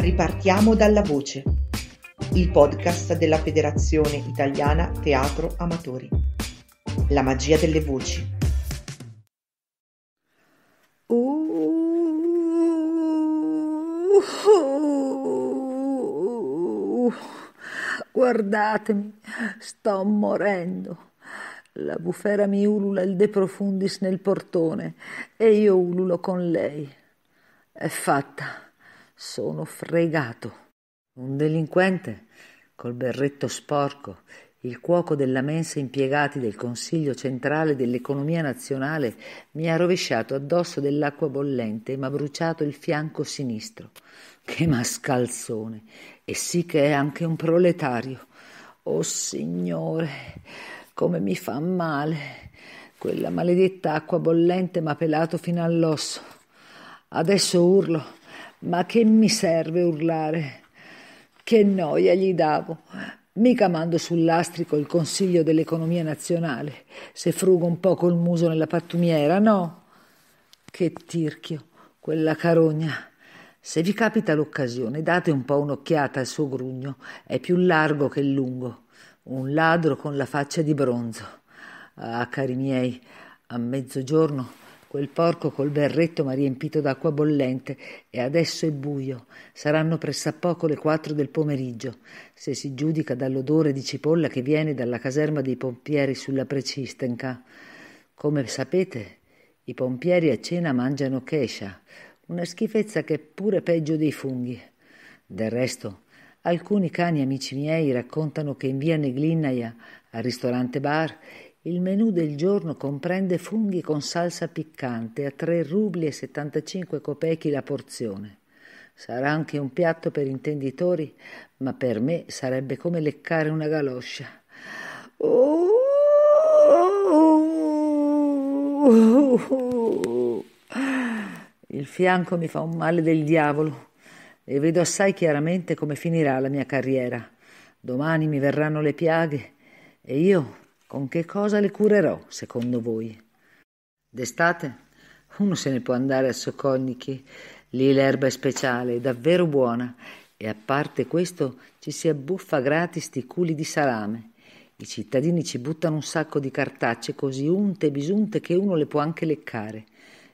Ripartiamo dalla voce, il podcast della Federazione Italiana Teatro Amatori. La magia delle voci. Uh, uh, uh, guardatemi, sto morendo. La bufera mi ulula il De Profundis nel portone e io ululo con lei. È fatta. Sono fregato. Un delinquente col berretto sporco, il cuoco della mensa impiegati del Consiglio centrale dell'economia nazionale mi ha rovesciato addosso dell'acqua bollente e mi ha bruciato il fianco sinistro. Che mascalzone! E sì che è anche un proletario. Oh Signore, come mi fa male! Quella maledetta acqua bollente mi ha pelato fino all'osso. Adesso urlo. Ma che mi serve urlare? Che noia gli davo. Mica mando sul lastrico il Consiglio dell'Economia Nazionale, se frugo un po' col muso nella pattumiera, no? Che tirchio, quella carogna. Se vi capita l'occasione, date un po' un'occhiata al suo grugno, è più largo che lungo, un ladro con la faccia di bronzo. Ah, cari miei, a mezzogiorno quel porco col berretto m'ha riempito d'acqua bollente e adesso è buio. Saranno pressappoco le quattro del pomeriggio. Se si giudica dall'odore di cipolla che viene dalla caserma dei pompieri sulla Precistenca. Come sapete, i pompieri a cena mangiano kesha, una schifezza che è pure peggio dei funghi. Del resto, alcuni cani amici miei raccontano che in via Neglinaia, al ristorante bar, il menù del giorno comprende funghi con salsa piccante a 3 rubli e 75 copechi la porzione. Sarà anche un piatto per intenditori, ma per me sarebbe come leccare una galoscia. Il fianco mi fa un male del diavolo e vedo assai chiaramente come finirà la mia carriera. Domani mi verranno le piaghe e io con che cosa le curerò, secondo voi? D'estate? Uno se ne può andare a Soconichi, lì l'erba è speciale, è davvero buona, e a parte questo ci si abbuffa gratis di culi di salame. I cittadini ci buttano un sacco di cartacce così unte e bisunte che uno le può anche leccare.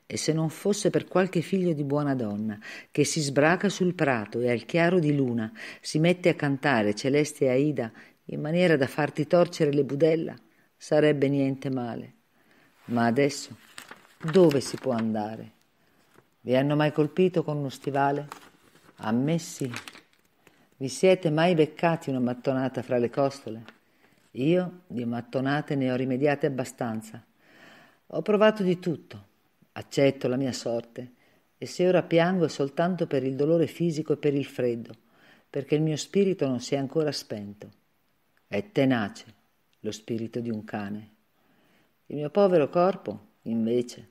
E se non fosse per qualche figlio di buona donna che si sbraca sul prato e al chiaro di luna si mette a cantare Celeste e Aida in maniera da farti torcere le budella, sarebbe niente male. Ma adesso dove si può andare? Vi hanno mai colpito con uno stivale? A me sì. Vi siete mai beccati una mattonata fra le costole? Io di mattonate ne ho rimediate abbastanza. Ho provato di tutto. Accetto la mia sorte e se ora piango è soltanto per il dolore fisico e per il freddo, perché il mio spirito non si è ancora spento. È tenace lo spirito di un cane. Il mio povero corpo, invece,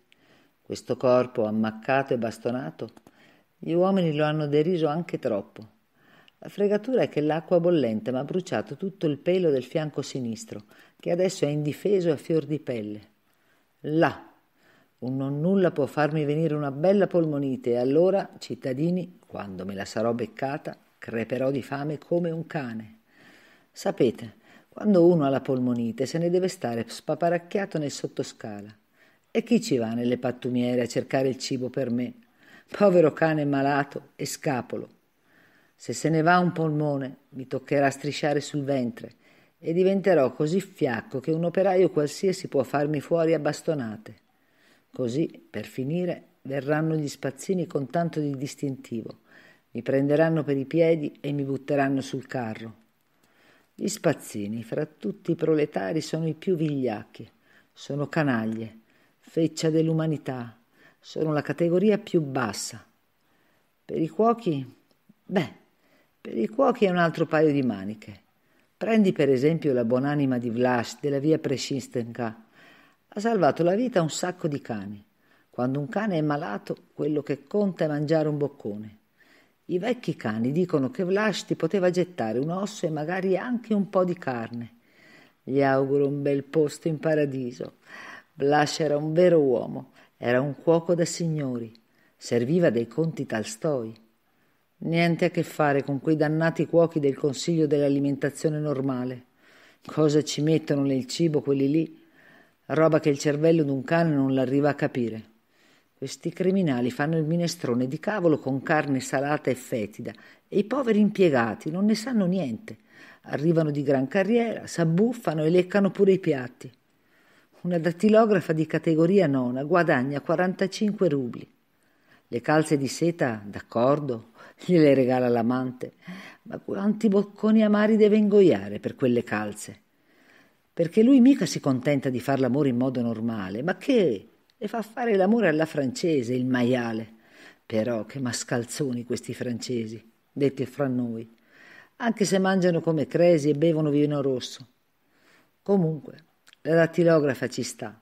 questo corpo ammaccato e bastonato, gli uomini lo hanno deriso anche troppo. La fregatura è che l'acqua bollente mi ha bruciato tutto il pelo del fianco sinistro, che adesso è indifeso a fior di pelle. Là, un non nulla può farmi venire una bella polmonite e allora, cittadini, quando me la sarò beccata, creperò di fame come un cane. Sapete, quando uno ha la polmonite se ne deve stare spaparacchiato nel sottoscala. E chi ci va nelle pattumiere a cercare il cibo per me? Povero cane malato e scapolo. Se se ne va un polmone mi toccherà strisciare sul ventre e diventerò così fiacco che un operaio qualsiasi può farmi fuori a bastonate. Così, per finire, verranno gli spazzini con tanto di distintivo. Mi prenderanno per i piedi e mi butteranno sul carro. Gli spazzini fra tutti i proletari sono i più vigliacchi, sono canaglie, feccia dell'umanità, sono la categoria più bassa. Per i cuochi, beh, per i cuochi è un altro paio di maniche. Prendi per esempio la buonanima di Vlash della via Prescistenka. Ha salvato la vita a un sacco di cani. Quando un cane è malato, quello che conta è mangiare un boccone. I vecchi cani dicono che Vlash ti poteva gettare un osso e magari anche un po' di carne. Gli auguro un bel posto in paradiso. Vlash era un vero uomo, era un cuoco da signori, serviva dei conti talstoi. Niente a che fare con quei dannati cuochi del Consiglio dell'alimentazione normale. Cosa ci mettono nel cibo quelli lì? Roba che il cervello d'un cane non l'arriva a capire. Questi criminali fanno il minestrone di cavolo con carne salata e fetida e i poveri impiegati non ne sanno niente. Arrivano di gran carriera, s'abbuffano e leccano pure i piatti. Una dattilografa di categoria nona guadagna 45 rubli. Le calze di seta, d'accordo, gliele regala l'amante, ma quanti bocconi amari deve ingoiare per quelle calze? Perché lui mica si contenta di far l'amore in modo normale, ma che e fa fare l'amore alla francese, il maiale. Però che mascalzoni questi francesi, detti fra noi, anche se mangiano come cresi e bevono vino rosso. Comunque, la dattilografa ci sta.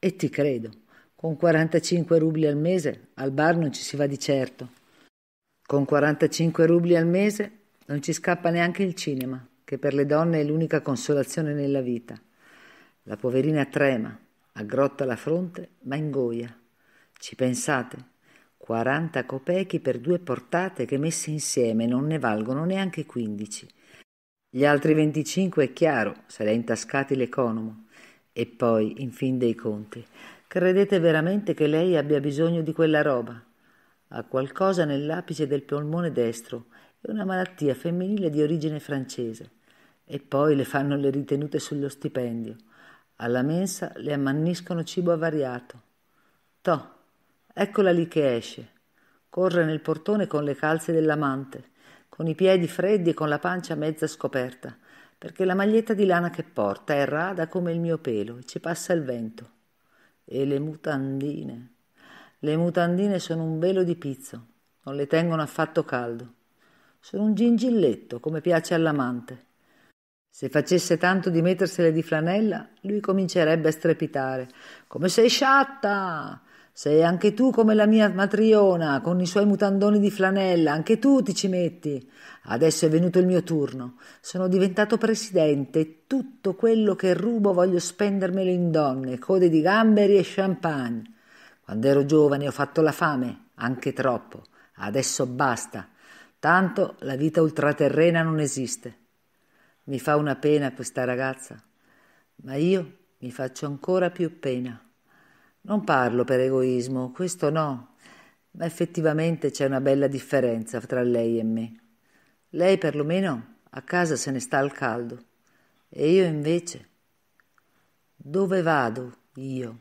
E ti credo, con 45 rubli al mese al bar non ci si va di certo. Con 45 rubli al mese non ci scappa neanche il cinema, che per le donne è l'unica consolazione nella vita. La poverina trema, aggrotta la fronte, ma ingoia. Ci pensate? 40 copechi per due portate che messe insieme non ne valgono neanche 15. Gli altri 25 è chiaro, se l'è intascati l'economo. E poi, in fin dei conti, credete veramente che lei abbia bisogno di quella roba? Ha qualcosa nell'apice del polmone destro e una malattia femminile di origine francese. E poi le fanno le ritenute sullo stipendio. Alla mensa le ammanniscono cibo avariato. Toh, eccola lì che esce. Corre nel portone con le calze dell'amante, con i piedi freddi e con la pancia mezza scoperta, perché la maglietta di lana che porta è rada come il mio pelo e ci passa il vento. E le mutandine. Le mutandine sono un velo di pizzo, non le tengono affatto caldo. Sono un gingilletto, come piace all'amante. Se facesse tanto di mettersele di flanella, lui comincerebbe a strepitare. Come sei sciatta! Sei anche tu come la mia matriona, con i suoi mutandoni di flanella, anche tu ti ci metti. Adesso è venuto il mio turno. Sono diventato presidente e tutto quello che rubo voglio spendermelo in donne, code di gamberi e champagne. Quando ero giovane ho fatto la fame, anche troppo. Adesso basta. Tanto la vita ultraterrena non esiste. Mi fa una pena questa ragazza, ma io mi faccio ancora più pena. Non parlo per egoismo, questo no, ma effettivamente c'è una bella differenza tra lei e me. Lei perlomeno a casa se ne sta al caldo e io invece. Dove vado io?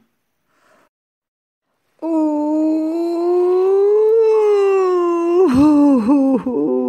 Oh,